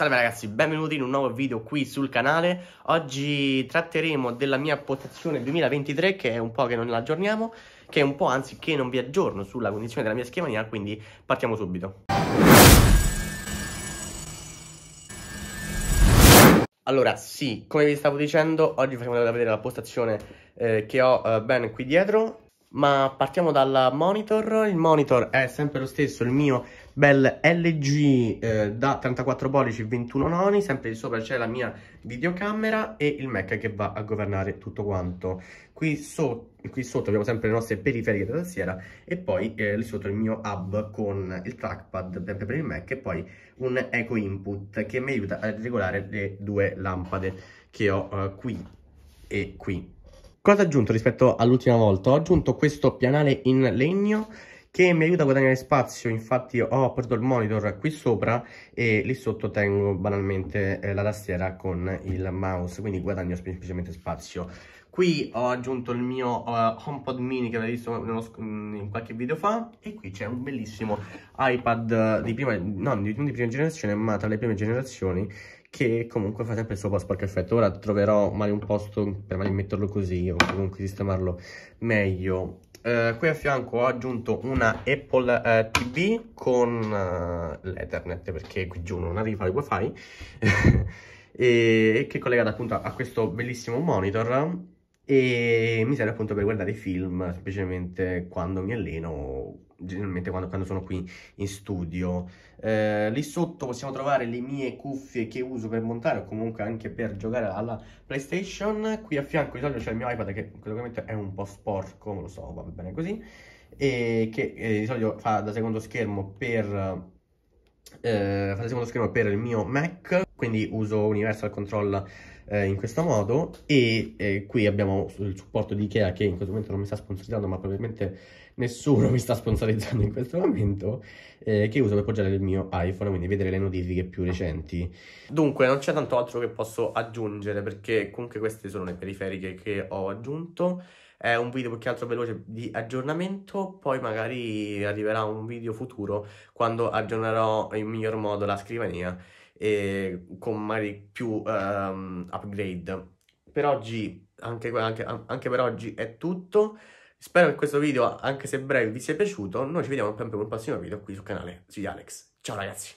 Salve ragazzi, benvenuti in un nuovo video qui sul canale. Oggi tratteremo della mia postazione 2023, che è un po' che non la aggiorniamo, che è un po' anzi che non vi aggiorno sulla condizione della mia schiavania, quindi partiamo subito. Allora, sì, come vi stavo dicendo, oggi facciamo vedere la postazione eh, che ho eh, ben qui dietro ma partiamo dal monitor, il monitor è sempre lo stesso, il mio bel LG eh, da 34 pollici 21 noni, sempre di sopra c'è la mia videocamera e il Mac che va a governare tutto quanto. Qui, so qui sotto abbiamo sempre le nostre periferiche da tastiera e poi eh, lì sotto il mio hub con il trackpad sempre per il Mac e poi un eco input che mi aiuta a regolare le due lampade che ho eh, qui e qui. Cosa ho aggiunto rispetto all'ultima volta? Ho aggiunto questo pianale in legno che mi aiuta a guadagnare spazio infatti ho aperto il monitor qui sopra e lì sotto tengo banalmente eh, la tastiera con il mouse quindi guadagno semplicemente spazio qui ho aggiunto il mio uh, HomePod mini che avete visto nello, in qualche video fa e qui c'è un bellissimo iPad di prima, non di, di prima generazione ma tra le prime generazioni che comunque fa sempre il suo posto al perfetto ora troverò magari un posto per magari metterlo così o comunque sistemarlo meglio eh, qui a fianco ho aggiunto una Apple eh, TV con eh, l'Ethernet perché qui giù non arriva il wifi e, e che è collegata appunto a questo bellissimo monitor e mi serve appunto per guardare i film semplicemente quando mi alleno o generalmente quando, quando sono qui in studio eh, lì sotto possiamo trovare le mie cuffie che uso per montare o comunque anche per giocare alla playstation qui a fianco di solito c'è il mio ipad che in è un po' sporco lo so va bene così e che eh, di solito fa da secondo schermo per eh, fa da secondo schermo per il mio mac quindi uso Universal Control eh, in questo modo e eh, qui abbiamo il supporto di Ikea che in questo momento non mi sta sponsorizzando ma probabilmente nessuno mi sta sponsorizzando in questo momento eh, che uso per poggiare il mio iPhone quindi vedere le notifiche più recenti dunque non c'è tanto altro che posso aggiungere perché comunque queste sono le periferiche che ho aggiunto è un video più che altro veloce di aggiornamento, poi magari arriverà un video futuro quando aggiornerò in miglior modo la scrivania e con magari più um, upgrade. Per oggi, anche, anche, anche per oggi è tutto. Spero che questo video, anche se breve, vi sia piaciuto. Noi ci vediamo sempre con un prossimo video qui sul canale su Alex. Ciao ragazzi!